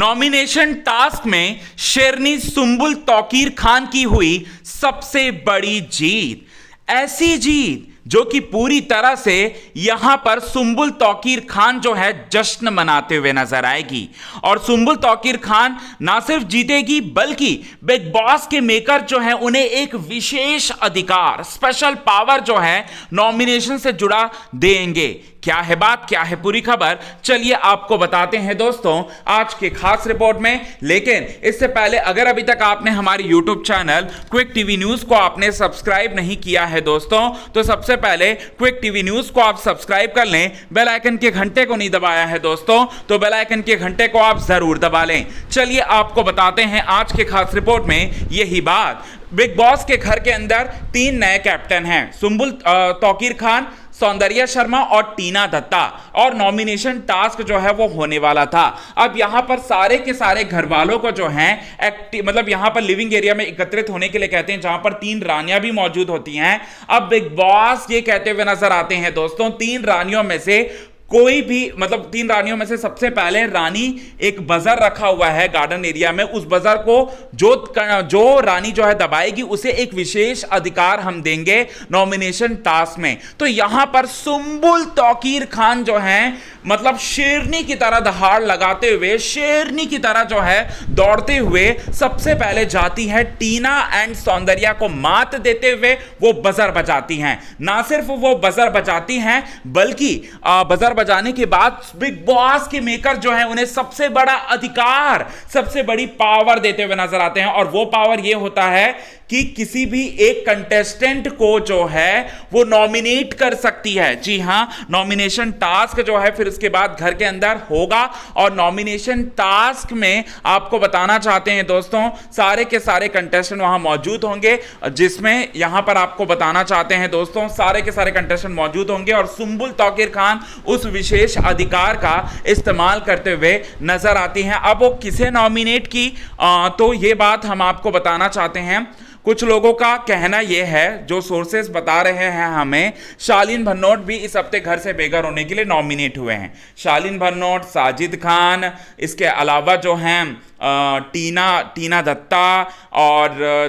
nomination task में शेरनी सुम्बुल तौकीर खान की हुई सबसे बड़ी जीत ऐसी जीत जो कि पूरी तरह से यहां पर सुम्बुल तोकीर खान जो है जश्न मनाते हुए नजर आएगी और सुम्बुल तोकीर खान ना सिर्फ जीतेगी बल्कि बिग बॉस के मेकर जो है उन्हें एक विशेष अधिकार स्पेशल पावर जो है नॉमिनेशन से जुड़ा देंगे क्या है बात क्या है पूरी खबर चलिए आपको बताते हैं दोस्तों आज के खास रिपोर्ट में लेकिन इससे पहले अगर अभी तक आपने हमारे YouTube channel Quick TV news को आपने सब्सक्राइब नहीं किया है दोस्तों तो सबसे सबसे पहले क्विक टीवी न्यूज को आप सब्सक्राइब कर लें बेल आइकन के घंटे को नहीं दबाया है दोस्तों तो बेल आइकन के घंटे को आप जरूर दबा लें चलिए आपको बताते हैं आज के खास रिपोर्ट में यही बात बिग बॉस के घर के अंदर तीन नए कैप्टन हैं सुम्बुल तोकीर खान सौंदर्या शर्मा और टीना दत्ता और नॉमिनेशन टास्क जो है वो होने वाला था अब यहाँ पर सारे के सारे घर वालों को जो है एक्टिव मतलब यहाँ पर लिविंग एरिया में एकत्रित होने के लिए कहते हैं जहां पर तीन रानियां भी मौजूद होती हैं अब बिग बॉस ये कहते हुए नजर आते हैं दोस्तों तीन रानियों में से कोई भी मतलब तीन रानियों में से सबसे पहले रानी एक बजर रखा हुआ है गार्डन एरिया में उस बजर को जो जो रानी जो है दबाएगी उसे एक विशेष अधिकार हम देंगे नॉमिनेशन टास्क में तो यहां पर सुम्बुल तौकीर खान जो है मतलब शेरनी की तरह दहाड़ लगाते हुए शेरनी की तरह जो है दौड़ते हुए सबसे पहले जाती है टीना एंड सौंदर्या को मात देते हुए वो बजर बजाती हैं ना सिर्फ वो बजर बजाती हैं बल्कि बजर बजाने के बाद बिग बॉस के मेकर जो है उन्हें सबसे बड़ा अधिकार सबसे बड़ी पावर देते हुए नजर आते हैं और वो पावर ये होता है कि किसी भी एक कंटेस्टेंट को जो है वो नॉमिनेट कर सकती है जी हाँ नॉमिनेशन टास्क जो है फिर उसके बाद घर के अंदर होगा और नॉमिनेशन टास्क में आपको बताना चाहते हैं दोस्तों सारे के सारे कंटेस्टेंट वहां मौजूद होंगे जिसमें यहां पर आपको बताना चाहते हैं दोस्तों सारे के सारे कंटेस्टेंट मौजूद होंगे और सुम्बुल तोकिर खान उस विशेष अधिकार का इस्तेमाल करते हुए नजर आती हैं अब वो किसे नॉमिनेट की आ, तो ये बात हम आपको बताना चाहते हैं कुछ लोगों का कहना यह है जो सोर्सेस बता रहे हैं हमें शालीन भन्नोट भी इस हफ्ते घर से बेघर होने के लिए नॉमिनेट हुए हैं शालीन भन्नोट साजिद खान इसके अलावा जो हैं टीना टीना दत्ता और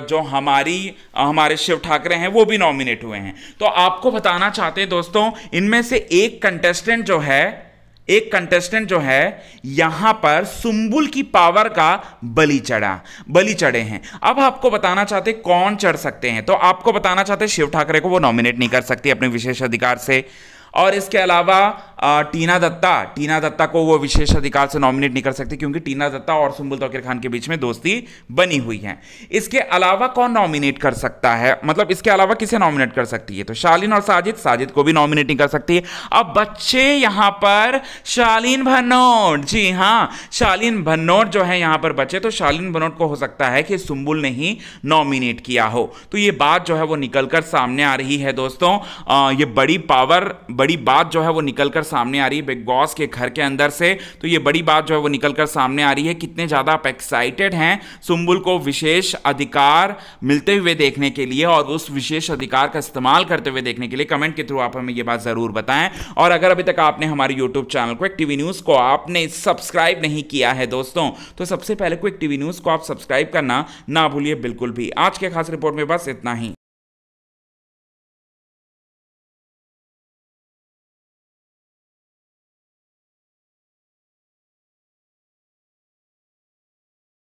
जो हमारी हमारे शिव ठाकरे हैं वो भी नॉमिनेट हुए हैं तो आपको बताना चाहते हैं दोस्तों इनमें से एक कंटेस्टेंट जो है एक कंटेस्टेंट जो है यहां पर सुम्बुल की पावर का बलि चढ़ा बलि चढ़े हैं अब आपको बताना चाहते कौन चढ़ सकते हैं तो आपको बताना चाहते शिव ठाकरे को वो नॉमिनेट नहीं कर सकती अपने विशेष अधिकार से और इसके अलावा टीना दत्ता टीना दत्ता को वो विशेष अधिकार से नॉमिनेट नहीं कर सकते क्योंकि टीना दत्ता और सुम्बुल तौकीर खान के बीच में दोस्ती बनी हुई है इसके अलावा कौन नॉमिनेट कर सकता है मतलब इसके अलावा किसे नॉमिनेट कर सकती है तो शालीन और साजिद साजिद को भी नॉमिनेट नहीं कर सकती है अब बच्चे यहाँ पर शालीन भनोट जी हाँ शालीन भनोट जो है यहाँ पर बचे तो शालीन भनोट को हो सकता है कि सुम्बुल ने ही नॉमिनेट किया हो तो ये बात जो है वो निकल कर सामने आ रही है दोस्तों ये बड़ी पावर बड़ी बात जो है वो निकल कर सामने आ रही है बिग बॉस के घर के अंदर से तो ये बड़ी बात जो है वो निकल कर सामने आ रही है कितने ज़्यादा आप एक्साइटेड हैं सुम्बुल को विशेष अधिकार मिलते हुए देखने के लिए और उस विशेष अधिकार का इस्तेमाल करते हुए देखने के लिए कमेंट के थ्रू आप हमें ये बात ज़रूर बताएं और अगर अभी तक आपने हमारे यूट्यूब चैनल को एक टीवी न्यूज़ को आपने सब्सक्राइब नहीं किया है दोस्तों तो सबसे पहले को एक टीवी न्यूज़ को आप सब्सक्राइब करना ना भूलिए बिल्कुल भी आज के खास रिपोर्ट में बस इतना ही